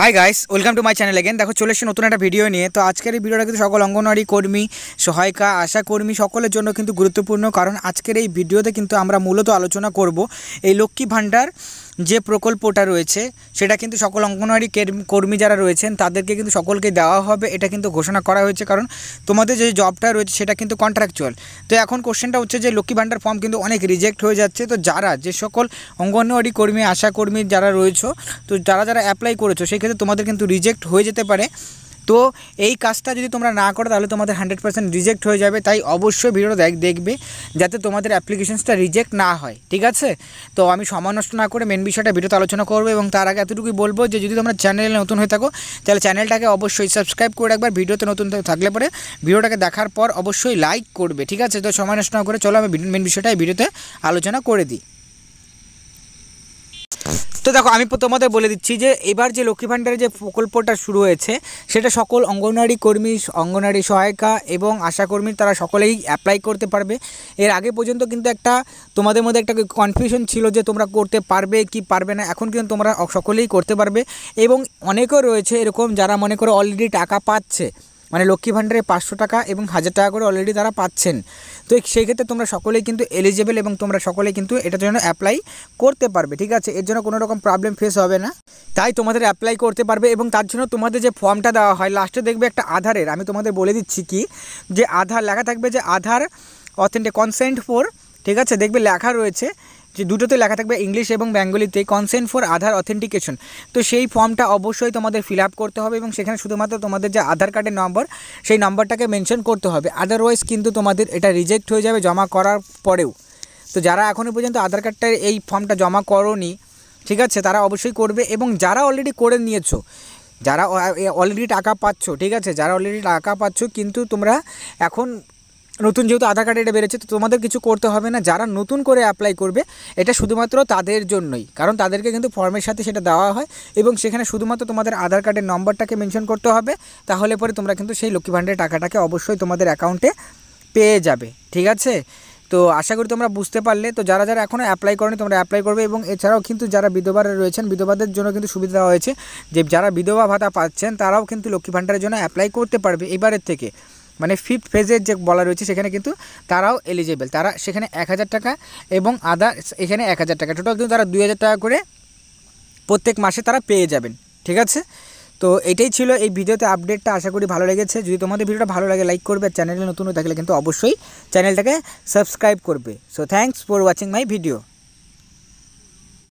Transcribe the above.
high guys welcome to my channel again দেখো চলে এসে নতুন একটা ভিডিও নিয়ে তো আজকের এই ভিডিওটা কিন্তু সকল অঙ্গনওয়াড়ি কর্মী সহায়িকা আশা কর্মী সকলের জন্য কিন্তু গুরুত্বপূর্ণ কারণ আজকের এই ভিডিওতে কিন্তু আমরা মূলত আলোচনা করব এই লক্ষ্মী ভাণ্ডার যে প্রকল্পটা রয়েছে সেটা কিন্তু সকল অঙ্গনওয়াড়ি কর্মী যারা রয়েছেন তাদেরকে কিন্তু সকলকে দেওয়া হবে এটা কিন্তু ঘোষণা করা হয়েছে কারণ তোমাদের যে জবটা রয়েছে সেটা কিন্তু কন্ট্রাকচুয়াল তো এখন কোশ্চেনটা হচ্ছে যে লক্ষ্মী ভাণ্ডার ফর্ম কিন্তু অনেক রিজেক্ট হয়ে যাচ্ছে তো যারা যে সকল অঙ্গনওয়াড়ি কর্মী আশাকর্মী যারা রয়েছে তো যারা যারা অ্যাপ্লাই করেছো সেক্ষেত্রে তোমাদের কিন্তু রিজেক্ট হয়ে যেতে পারে তো এই কাজটা যদি তোমরা না করো তাহলে তোমাদের হান্ড্রেড পার্সেন্ট রিজেক্ট হয়ে যাবে তাই অবশ্যই দেখ দেখবে যাতে তোমাদের অ্যাপ্লিকেশনসটা রিজেক্ট না হয় ঠিক আছে তো আমি সময় নষ্ট না করে মেন বিষয়টা ভিডিওতে আলোচনা করবো এবং তার আগে এতটুকুই বলবো যে যদি তোমরা চ্যানেলে নতুন হয়ে থাকো তাহলে চ্যানেলটাকে অবশ্যই সাবস্ক্রাইব করে রাখবে ভিডিওতে নতুন থাকলে পরে ভিডিওটাকে দেখার পর অবশ্যই লাইক করবে ঠিক আছে তো সময় নষ্ট না করে চলো আমি মেন বিষয়টা এই ভিডিওতে আলোচনা করে দিই তো দেখো আমি তোমাদের বলে দিচ্ছি যে এবার যে লক্ষ্মী ভাণ্ডারের যে প্রকল্পটা শুরু হয়েছে সেটা সকল অঙ্গনওয়াড়ি কর্মী অঙ্গনওয়াড়ি সহায়িকা এবং আশাকর্মী তারা সকলেই অ্যাপ্লাই করতে পারবে এর আগে পর্যন্ত কিন্তু একটা তোমাদের মধ্যে একটা কনফিউশন ছিল যে তোমরা করতে পারবে কি পারবে না এখন কিন্তু তোমরা সকলেই করতে পারবে এবং অনেকেও রয়েছে এরকম যারা মনে করো অলরেডি টাকা পাচ্ছে মানে লক্ষ্মী ভাণ্ডারে পাঁচশো টাকা এবং হাজার টাকা করে অলরেডি তারা পাচ্ছেন তো সেই ক্ষেত্রে তোমরা সকলেই কিন্তু এলিজেবল এবং তোমরা সকলেই কিন্তু এটার জন্য অ্যাপ্লাই করতে পারবে ঠিক আছে এর জন্য কোনো রকম প্রবলেম ফেস হবে না তাই তোমাদের অ্যাপ্লাই করতে পারবে এবং তার জন্য তোমাদের যে ফর্মটা দেওয়া হয় লাস্টে দেখবে একটা আধারের আমি তোমাদের বলে দিচ্ছি কি যে আধার লেখা থাকবে যে আধার অথেন্টিক কনসেন্ট ফোর ঠিক আছে দেখবে লেখা রয়েছে যে দুটোতে লেখা থাকবে ইংলিশ এবং বেঙ্গলিতে কনসেন্ট ফর আধার অথেন্টিকেশন তো সেই ফর্মটা অবশ্যই তোমাদের ফিল আপ করতে হবে এবং সেখানে শুধুমাত্র তোমাদের যে আধার কার্ডের নম্বর সেই নম্বরটাকে মেনশন করতে হবে আদারওয়াইজ কিন্তু তোমাদের এটা রিজেক্ট হয়ে যাবে জমা করার পরেও তো যারা এখনও পর্যন্ত আধার কার্ডটার এই ফর্মটা জমা করনি ঠিক আছে তারা অবশ্যই করবে এবং যারা অলরেডি করে নিয়েছো যারা অলরেডি টাকা পাচ্ছ ঠিক আছে যারা অলরেডি টাকা পাচ্ছ কিন্তু তোমরা এখন নতুন যেহেতু আধার কার্ড এটা বেড়েছে তো তোমাদের কিছু করতে হবে না যারা নতুন করে অ্যাপ্লাই করবে এটা শুধুমাত্র তাদের জন্যই কারণ তাদেরকে কিন্তু ফর্মের সাথে সেটা দেওয়া হয় এবং সেখানে শুধুমাত্র তোমাদের আধার কার্ডের নম্বরটাকে মেনশন করতে হবে তাহলে পরে তোমরা কিন্তু সেই লক্ষ্মী ভাণ্ডারের টাকাটাকে অবশ্যই তোমাদের অ্যাকাউন্টে পেয়ে যাবে ঠিক আছে তো আশা করি তোমরা বুঝতে পারলে তো যারা যারা এখনও অ্যাপ্লাই করেনি তোমরা অ্যাপ্লাই করবে এবং এছাড়াও কিন্তু যারা বিধবারা রয়েছেন বিধবাদের জন্য কিন্তু সুবিধা দেওয়া হয়েছে যে যারা বিধবা ভাতা পাচ্ছেন তারাও কিন্তু লক্ষ্মী ভাণ্ডারের জন্য অ্যাপ্লাই করতে পারবে এবারের থেকে মানে ফিফথ ফেজের যে বলা রয়েছে সেখানে কিন্তু তারাও এলিজেবেল তারা সেখানে এক হাজার টাকা এবং আদার এখানে এক হাজার টাকা টোটাল কিন্তু তারা দুই হাজার টাকা করে প্রত্যেক মাসে তারা পেয়ে যাবেন ঠিক আছে তো এটাই ছিল এই ভিডিওতে আপডেটটা আশা করি ভালো লেগেছে যদি তোমাদের ভিডিওটা ভালো লাগে লাইক করবে চ্যানেলে নতুন থাকলে কিন্তু অবশ্যই চ্যানেলটাকে সাবস্ক্রাইব করবে so thanks for watching my video